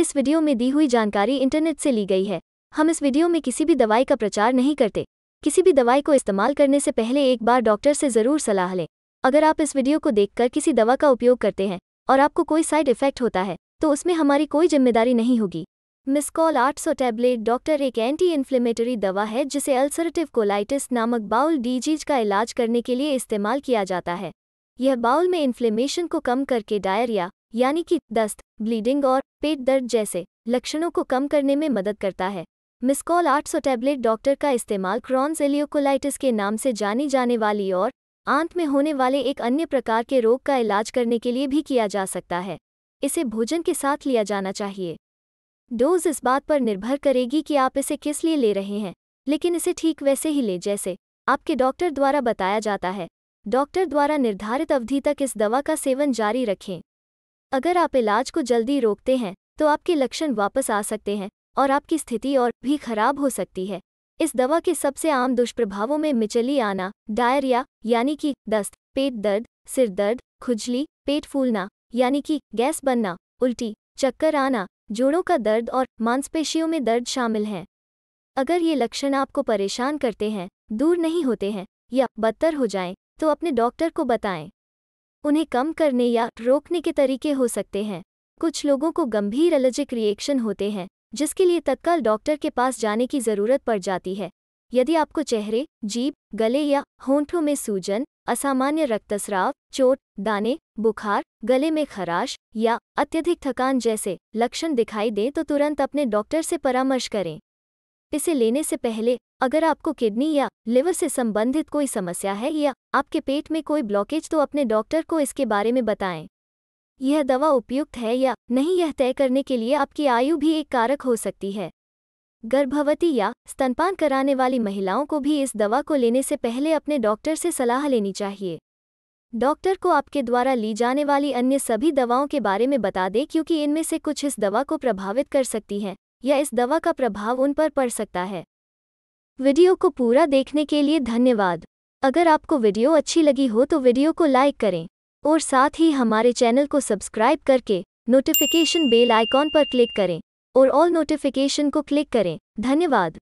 इस वीडियो में दी हुई जानकारी इंटरनेट से ली गई है हम इस वीडियो में किसी भी दवाई का प्रचार नहीं करते किसी भी दवाई को इस्तेमाल करने से पहले एक बार डॉक्टर से ज़रूर सलाह लें अगर आप इस वीडियो को देखकर किसी दवा का उपयोग करते हैं और आपको कोई साइड इफेक्ट होता है तो उसमें हमारी कोई जिम्मेदारी नहीं होगी मिसकॉल 800 टैबलेट डॉक्टर एक एंटी इन्फ्लेमेटरी दवा है जिसे अल्सरेटिव कोलाइटिस नामक बाउल डिजीज का इलाज करने के लिए इस्तेमाल किया जाता है यह बाउल में इन्फ्लेमेशन को कम करके डायरिया यानी कि दस्त ब्लीडिंग और पेट दर्द जैसे लक्षणों को कम करने में मदद करता है मिसकॉल 800 टैबलेट डॉक्टर का इस्तेमाल क्रॉन्स एलियोकोलाइटिस के नाम से जानी जाने वाली और आंत में होने वाले एक अन्य प्रकार के रोग का इलाज करने के लिए भी किया जा सकता है इसे भोजन के साथ लिया जाना चाहिए डोज इस बात पर निर्भर करेगी कि आप इसे किस लिए ले रहे हैं लेकिन इसे ठीक वैसे ही लें जैसे आपके डॉक्टर द्वारा बताया जाता है डॉक्टर द्वारा निर्धारित अवधि तक इस दवा का सेवन जारी रखें अगर आप इलाज को जल्दी रोकते हैं तो आपके लक्षण वापस आ सकते हैं और आपकी स्थिति और भी खराब हो सकती है इस दवा के सबसे आम दुष्प्रभावों में मिचली आना डायरिया यानी कि दस्त पेट दर्द सिर दर्द खुजली पेट फूलना यानी कि गैस बनना उल्टी चक्कर आना जोड़ों का दर्द और मांसपेशियों में दर्द शामिल हैं अगर ये लक्षण आपको परेशान करते हैं दूर नहीं होते हैं या बदतर हो जाएं, तो अपने डॉक्टर को बताएं उन्हें कम करने या रोकने के तरीके हो सकते हैं कुछ लोगों को गंभीर एलर्जिक रिएक्शन होते हैं जिसके लिए तत्काल डॉक्टर के पास जाने की ज़रूरत पड़ जाती है यदि आपको चेहरे जीप गले या होंठों में सूजन असामान्य रक्तस्राव चोट दाने बुखार गले में खराश या अत्यधिक थकान जैसे लक्षण दिखाई दें तो तुरंत अपने डॉक्टर से परामर्श करें इसे लेने से पहले अगर आपको किडनी या लिवर से संबंधित कोई समस्या है या आपके पेट में कोई ब्लॉकेज तो अपने डॉक्टर को इसके बारे में बताएं यह दवा उपयुक्त है या नहीं यह तय करने के लिए आपकी आयु भी एक कारक हो सकती है गर्भवती या स्तनपान कराने वाली महिलाओं को भी इस दवा को लेने से पहले अपने डॉक्टर से सलाह लेनी चाहिए डॉक्टर को आपके द्वारा ली जाने वाली अन्य सभी दवाओं के बारे में बता दें क्योंकि इनमें से कुछ इस दवा को प्रभावित कर सकती हैं या इस दवा का प्रभाव उन पर पड़ सकता है वीडियो को पूरा देखने के लिए धन्यवाद अगर आपको वीडियो अच्छी लगी हो तो वीडियो को लाइक करें और साथ ही हमारे चैनल को सब्सक्राइब करके नोटिफिकेशन बेल आइकॉन पर क्लिक करें और ऑल नोटिफिकेशन को क्लिक करें धन्यवाद